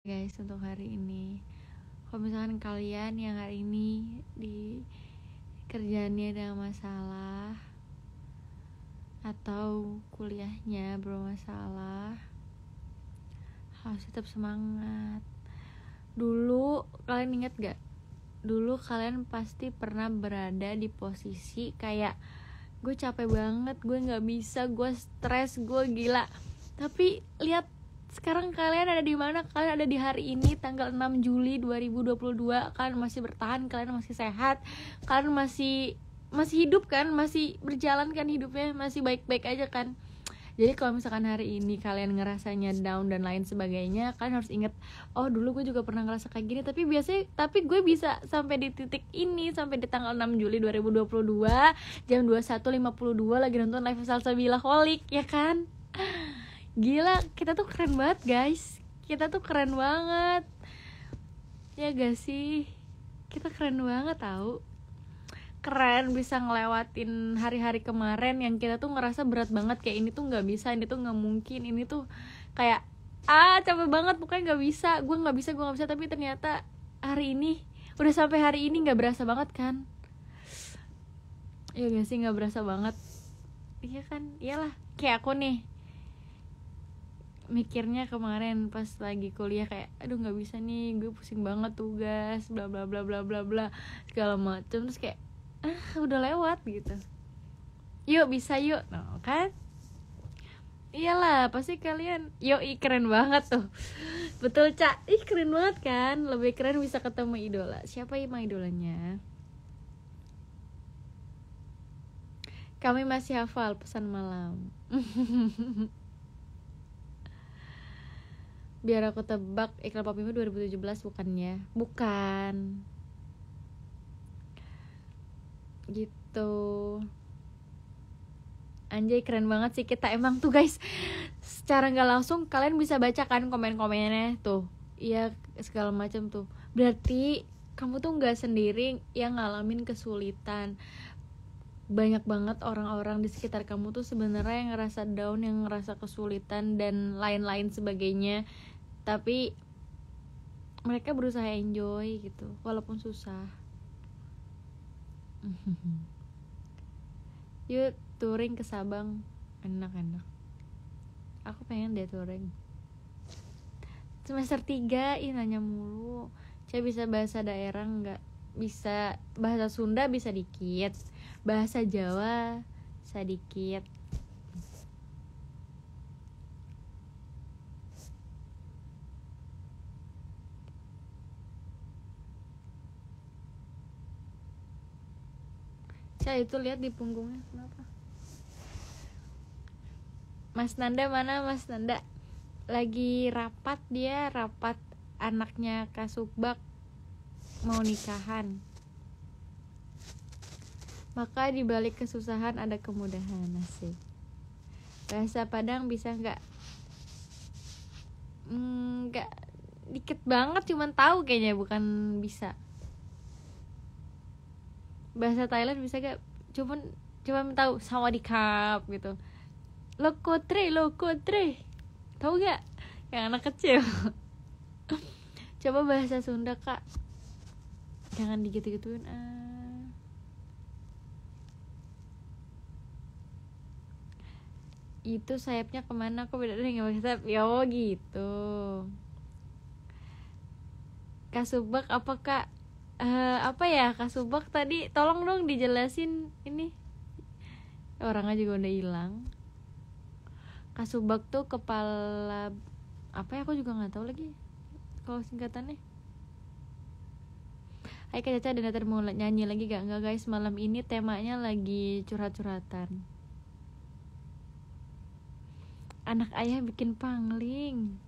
guys untuk hari ini kalau misalkan kalian yang hari ini di kerjaannya ada masalah atau kuliahnya bermasalah harus tetap semangat dulu kalian ingat gak dulu kalian pasti pernah berada di posisi kayak gue capek banget gue nggak bisa gue stres gue gila tapi lihat sekarang kalian ada di mana? Kalian ada di hari ini tanggal 6 Juli 2022. Kalian masih bertahan, kalian masih sehat, kalian masih masih hidup kan? Masih berjalan kan hidupnya? Masih baik-baik aja kan? Jadi kalau misalkan hari ini kalian ngerasanya down dan lain sebagainya, kalian harus inget, oh dulu gue juga pernah ngerasa kayak gini, tapi biasanya tapi gue bisa sampai di titik ini sampai di tanggal 6 Juli 2022 jam 21.52 lagi nonton live salsa bilah Holik, ya kan? gila kita tuh keren banget guys kita tuh keren banget ya gak sih kita keren banget tau keren bisa ngelewatin hari-hari kemarin yang kita tuh ngerasa berat banget kayak ini tuh nggak bisa ini tuh nggak mungkin ini tuh kayak ah capek banget pokoknya nggak bisa gue nggak bisa gue nggak bisa tapi ternyata hari ini udah sampai hari ini nggak berasa banget kan ya gak sih nggak berasa banget iya kan iyalah kayak aku nih mikirnya kemarin pas lagi kuliah kayak aduh nggak bisa nih gue pusing banget tugas bla bla bla bla bla bla segala macam terus kayak ah udah lewat gitu yuk bisa yuk no, nah, kan iyalah pasti kalian yuk keren banget tuh betul cak ih keren banget kan lebih keren bisa ketemu idola siapa ima ya idolanya kami masih hafal pesan malam biar aku tebak iklan Popimo 2017 bukannya bukan gitu anjay keren banget sih kita emang tuh guys secara nggak langsung kalian bisa baca kan komen-komennya tuh iya segala macam tuh berarti kamu tuh nggak sendiri yang ngalamin kesulitan banyak banget orang-orang di sekitar kamu tuh sebenarnya yang ngerasa down, yang ngerasa kesulitan dan lain-lain sebagainya tapi mereka berusaha enjoy gitu walaupun susah yuk touring ke Sabang enak-enak aku pengen deh touring semester 3 ih nanya mulu saya bisa bahasa daerah nggak bisa bahasa Sunda bisa dikit bahasa Jawa sedikit saya itu lihat di punggungnya kenapa Mas Nanda mana Mas Nanda lagi rapat dia rapat anaknya Kasubak mau nikahan maka dibalik kesusahan ada kemudahan nasib bahasa Padang bisa nggak hmm, nggak mm, dikit banget cuman tahu kayaknya bukan bisa bahasa Thailand bisa gak cuman cuma tahu sama di cup gitu loko tre loko tre tahu gak yang anak kecil coba bahasa Sunda kak jangan digitu-gituin ah itu sayapnya kemana kok beda dengan bahasa sayap ya oh, gitu kasubak apa kak uh, apa ya Kak Subak tadi tolong dong dijelasin ini orangnya juga udah hilang Kak Subak tuh kepala apa ya aku juga nggak tahu lagi kalau singkatannya ayo Kak Caca dan mau nyanyi lagi gak? Enggak guys, malam ini temanya lagi curhat-curhatan Anak ayah bikin pangling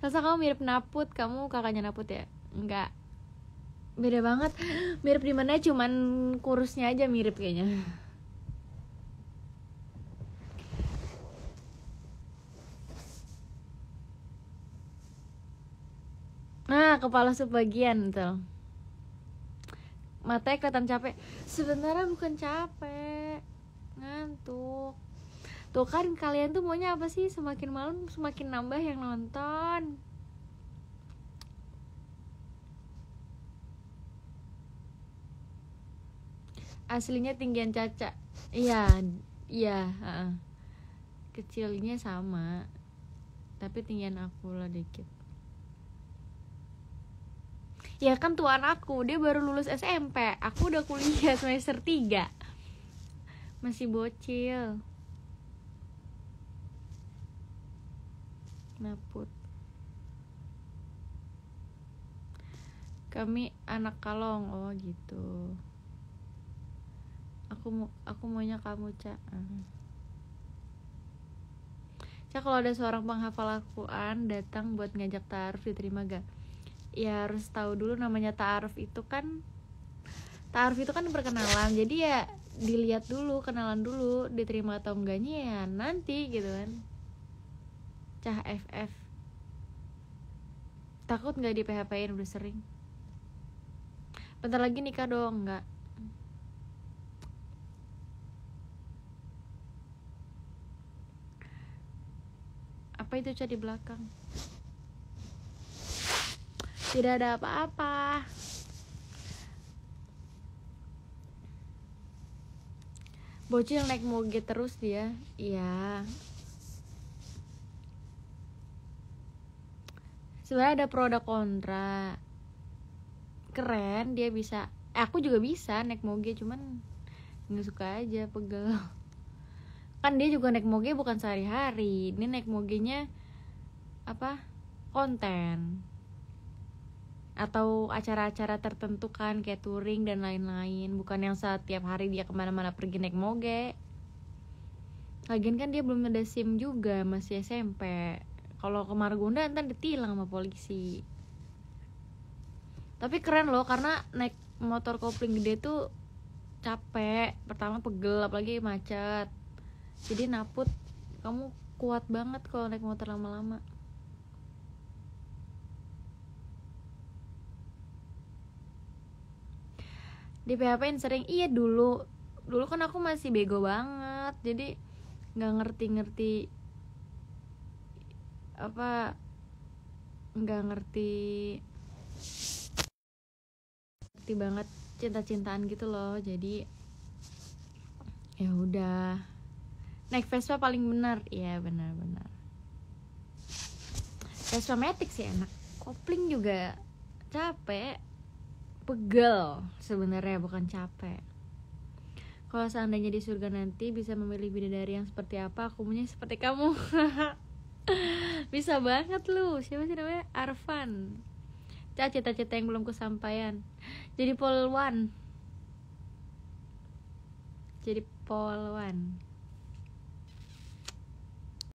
Rasa kamu mirip Naput, kamu kakaknya Naput ya? Enggak Beda banget, mirip di mana cuman kurusnya aja mirip kayaknya Nah, kepala sebagian tuh. Mata kelihatan capek. Sebenarnya bukan capek. Ngantuk tuh kan kalian tuh maunya apa sih semakin malam semakin nambah yang nonton aslinya tinggian caca iya iya uh, kecilnya sama tapi tinggian aku lah dikit ya kan tuan aku dia baru lulus SMP aku udah kuliah semester 3 masih bocil Naput. kami anak kalong oh gitu aku mau aku maunya kamu cak cak kalau ada seorang penghafal Al-Quran datang buat ngajak taaruf diterima gak ya harus tahu dulu namanya taaruf itu kan taaruf itu kan perkenalan jadi ya dilihat dulu kenalan dulu diterima atau enggaknya ya nanti gitu kan cah FF takut nggak di PHP in udah sering bentar lagi nikah dong nggak apa itu cah di belakang tidak ada apa-apa bocil naik moge terus dia iya sebenarnya ada pro ada kontra keren dia bisa eh, aku juga bisa naik moge cuman nggak suka aja pegel kan dia juga naik moge bukan sehari-hari ini naik nya apa konten atau acara-acara tertentu kan kayak touring dan lain-lain bukan yang setiap hari dia kemana-mana pergi naik moge lagian kan dia belum ada sim juga masih SMP kalau ke Margonda ntar ditilang sama polisi tapi keren loh karena naik motor kopling gede tuh capek pertama pegel apalagi macet jadi naput kamu kuat banget kalau naik motor lama-lama di php sering iya dulu dulu kan aku masih bego banget jadi nggak ngerti-ngerti apa nggak ngerti ngerti banget cinta-cintaan gitu loh jadi ya udah naik Vespa paling benar ya benar-benar Vespa Matic sih enak kopling juga capek pegel sebenarnya bukan capek kalau seandainya di surga nanti bisa memilih bidadari yang seperti apa aku punya seperti kamu bisa banget lu siapa sih namanya Arvan cita-cita yang belum kesampaian jadi one jadi one